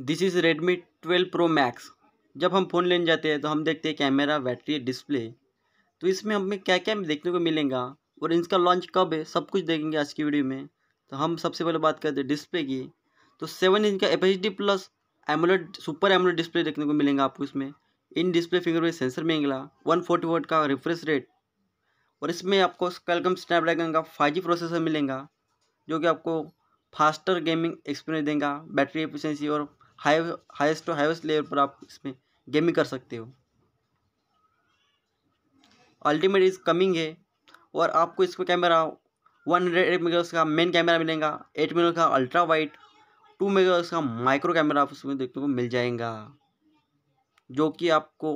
this is Redmi twelve pro max जब हम phone लेने जाते हैं तो हम देखते हैं कैमरा बैटरी डिस्प्ले तो इसमें हमें क्या क्या देखने को मिलेगा और इसका लॉन्च कब है सब कुछ देखेंगे आज की वीडियो में तो हम सबसे पहले बात करते हैं डिस्प्ले की तो सेवन इंच का D plus AMOLED super AMOLED display देखने को मिलेगा आपको इसमें इन डिस्प्ले फिंगरप्रिंट सेंसर मिलेगा वन फोर्टी वोट का रिफ्रेश रेट और इसमें आपको कलकम स्नैपड्रैगन का फाइव जी प्रोसेसर मिलेगा जो कि आपको फास्टर गेमिंग एक्सपीरियंस देगा बैटरी एफिशिएंसी और high highest to highest level पर आप इसमें गेमिंग कर सकते हो अल्टीमेट इज कमिंग है और आपको इसमें camera one hundred eight mega का मेन कैमरा मिलेगा एट मेगा का अल्ट्रा वाइट टू मेगा का माइक्रो कैमरा आप उसमें देखने को मिल जाएगा जो कि आपको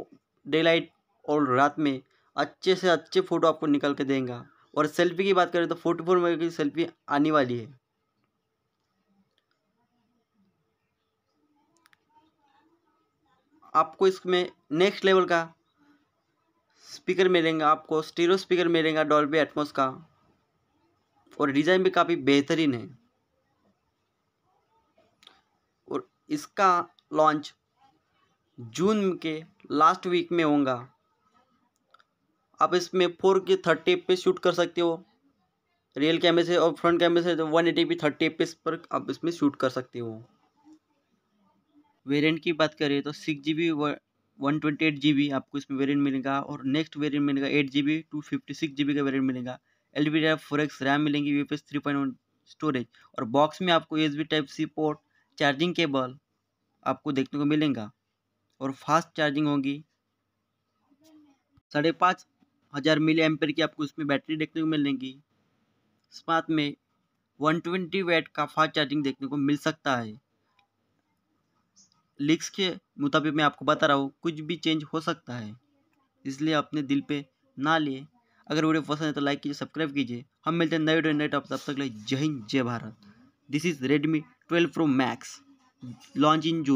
डे लाइट और रात में अच्छे से अच्छे फ़ोटो आपको निकल के देंगे और सेल्फी की बात करें तो फोर्टी फोर मेगा की सेल्फी आने वाली है आपको इसमें नेक्स्ट लेवल का स्पीकर मिलेगा आपको स्टीरो स्पीकर मिलेगा डॉल्बी एटमोस का और डिज़ाइन भी काफ़ी बेहतरीन है और इसका लॉन्च जून के लास्ट वीक में होगा आप इसमें फोर के थर्टी पे शूट कर सकते हो रियल कैमरे से और फ्रंट कैमरे से तो वन एटी पी थर्टी पर आप इसमें शूट कर सकते हो वेरिएंट की बात करें तो six G B one twenty eight G B आपको इसमें वेरिएंट मिलेगा और नेक्स्ट वेरिएंट मिलेगा eight G B two fifty six G B का वेरिएंट मिलेगा L B D four X RAM मिलेंगी V P S three point one storage और box में आपको S B type C port charging cable आपको देखने को मिलेगा और फास्ट चार्जिंग होगी साढ़े पाँच हज़ार मिली एमपेयर की आपको इसमें बैटरी देखने को मिलेगी साथ में वन ट्वेंटी वेट का फास्ट चार्जिंग देखने को मिल सकता है लिक्स के मुताबिक मैं आपको बता रहा हूँ कुछ भी चेंज हो सकता है इसलिए अपने दिल पे ना लिए अगर वीडियो पसंद है तो लाइक कीजिए सब्सक्राइब कीजिए हम मिलते हैं नए वीडियो नए टॉप तब तक ले जय हिंद जय Bharat this is Redmi twelve pro max launch in June